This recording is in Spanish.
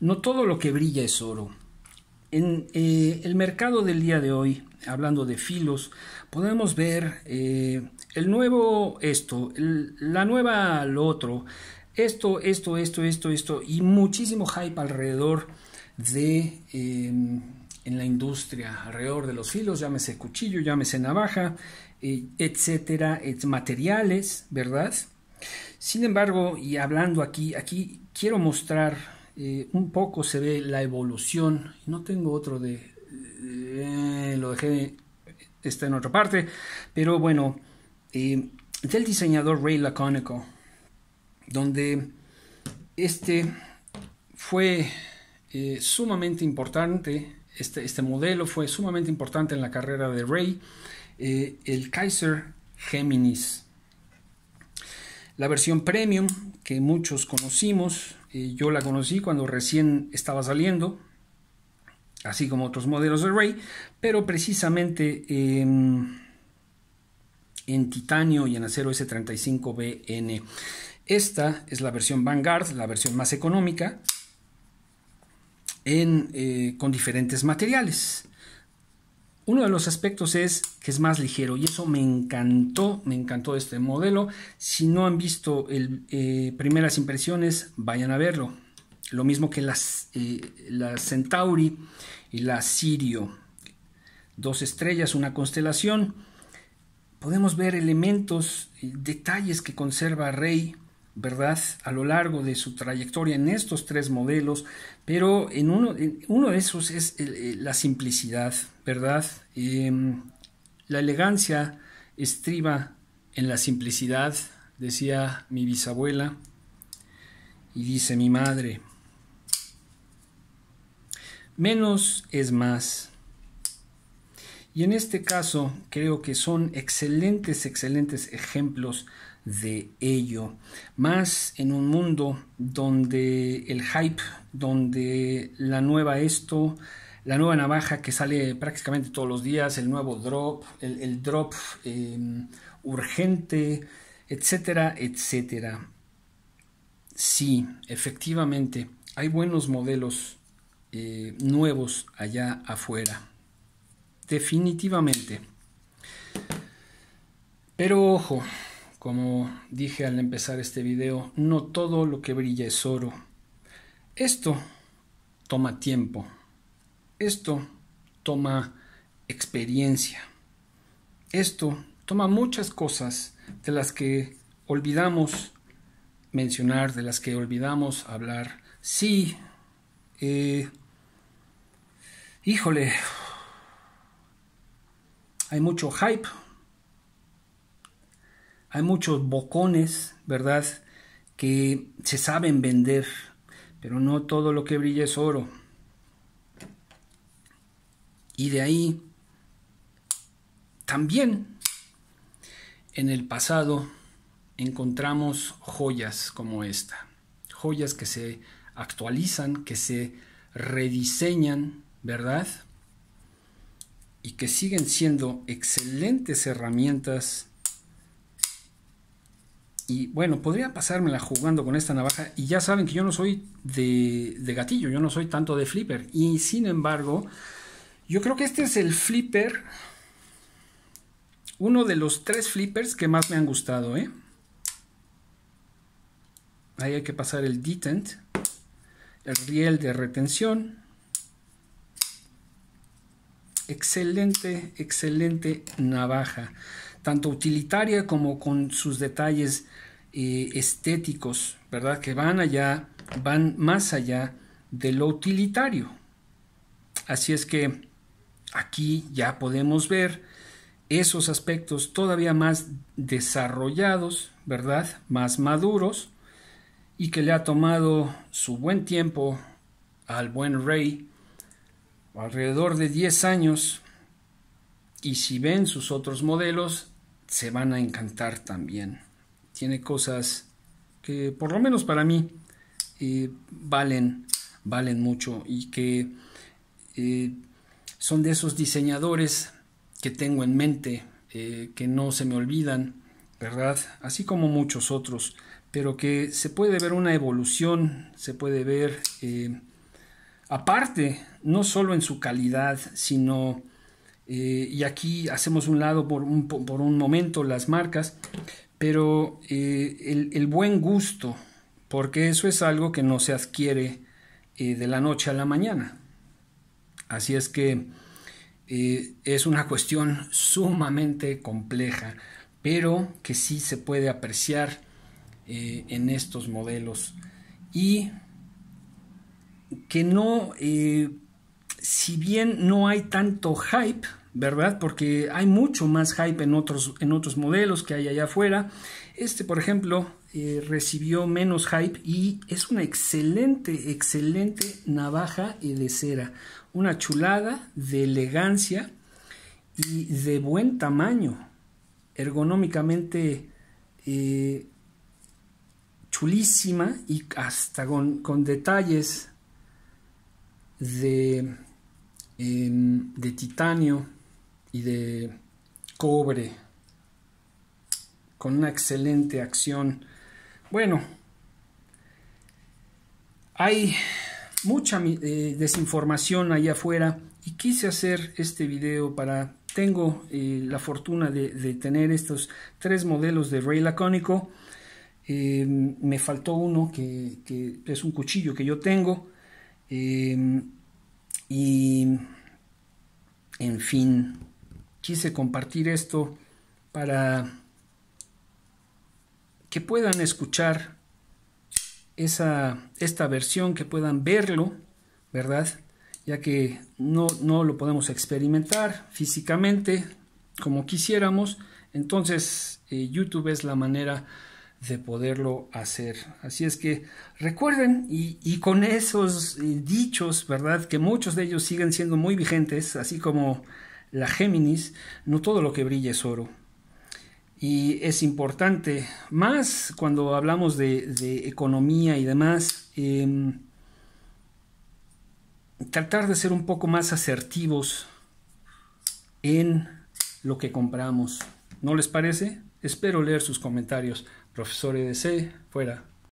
No todo lo que brilla es oro. En eh, el mercado del día de hoy, hablando de filos, podemos ver eh, el nuevo esto, la nueva lo otro, esto, esto, esto, esto, esto, y muchísimo hype alrededor de em, en la industria, alrededor de los filos, llámese cuchillo, llámese navaja, eh, etcétera, materiales, ¿verdad? Sin embargo, y hablando aquí, aquí quiero mostrar eh, un poco se ve la evolución. No tengo otro de... Eh, lo dejé, está en otra parte, pero bueno, eh, del diseñador Ray Laconico, donde este fue sumamente importante, este, este, modelo fue sumamente importante en la carrera de Ray, el Kaiser Géminis. La versión premium que muchos conocimos eh, yo la conocí cuando recién estaba saliendo, así como otros modelos de Ray, pero precisamente em, en titanio y en acero S35BN. Esta es la versión Vanguard, la versión más económica, eh, con diferentes materiales. Uno de los aspectos es que es más ligero y eso me encantó, me encantó este modelo. Si no han visto el, eh, primeras impresiones, vayan a verlo. Lo mismo que las, eh, la Centauri y la Sirio. Dos estrellas, una constelación. Podemos ver elementos, detalles que conserva Rey ¿verdad? A lo largo de su trayectoria en estos tres modelos, pero en uno, uno de esos es la simplicidad, ¿verdad? Em, la elegancia estriba en la simplicidad, decía mi bisabuela y dice mi madre. Menos es más. Y en este caso creo que son excelentes, excelentes ejemplos de ello. Más en un mundo donde el hype, donde la nueva esto, la nueva navaja que sale prácticamente todos los días, el nuevo drop, el, drop em, urgente, etcétera, etcétera. Sí, efectivamente, hay buenos modelos eh, nuevos allá afuera. Definitivamente. Pero ojo, como dije al empezar este video, no todo lo que brilla es oro. Esto toma tiempo. Esto toma experiencia. Esto toma muchas cosas de las que olvidamos mencionar, de las que olvidamos hablar. Sí, eh, híjole, hay mucho hype, hay muchos bocones, ¿verdad? Que se saben vender, pero no todo lo que brilla es oro. Y de ahí, también en el pasado encontramos joyas como esta, joyas que se actualizan, que se rediseñan, ¿verdad? Y que siguen siendo excelentes herramientas y bueno, podría pasármela jugando con esta navaja. Y ya saben que yo no soy de, gatillo, yo no soy tanto de flipper. Y sin embargo, yo creo que este es el flipper. Uno de los tres flippers que más me han gustado, ¿eh? Ahí hay que pasar el detent, el riel de retención. Excelente, excelente navaja tanto utilitaria como con sus detalles eh, estéticos, ¿verdad? Que van allá, van más allá de lo utilitario. Así es que aquí ya podemos ver esos aspectos todavía más desarrollados, ¿verdad? Más maduros y que le ha tomado su buen tiempo al buen rey, alrededor de 10 años, y si ven sus otros modelos, se van a encantar también. Tiene cosas que, por lo menos para mí, eh, valen, valen mucho y que eh, son de esos diseñadores que tengo en mente, eh, que no se me olvidan, ¿verdad? Así como muchos otros, pero que se puede ver una evolución, se puede ver, aparte, no sólo en su calidad, sino eh, y aquí hacemos un lado por un, momento las marcas, pero eh, el, buen gusto, porque eso es algo que no se adquiere eh, de la noche a la mañana. Así es que es una cuestión sumamente compleja, pero que sí se puede apreciar en estos modelos y que no, si bien no hay tanto hype, ¿verdad? Porque hay mucho más hype en otros, en otros modelos que hay allá afuera. Este, por ejemplo, eh, recibió menos hype y es una excelente, excelente navaja de cera. Una chulada de elegancia y de buen tamaño. Ergonómicamente eh, chulísima y hasta con, con detalles de, em, de titanio y de cobre, con una excelente acción. Bueno, hay mucha eh, desinformación allá afuera y quise hacer este video para... Tengo eh, la fortuna de, tener estos tres modelos de rey lacónico. Em, me faltó uno que, que, es un cuchillo que yo tengo. Em, y en fin, quise compartir esto para que puedan escuchar esa, esta versión, que puedan verlo, ¿verdad? Ya que no, no lo podemos experimentar físicamente como quisiéramos, entonces eh, YouTube es la manera de poderlo hacer. Así es que recuerden y, y con esos eh, dichos, ¿verdad? Que muchos de ellos siguen siendo muy vigentes, así como la Géminis, no todo lo que brilla es oro. Y es importante, más cuando hablamos de, economía y demás, em, tratar de ser un poco más asertivos en lo que compramos. ¿No les parece? Espero leer sus comentarios. Profesor EDC, fuera.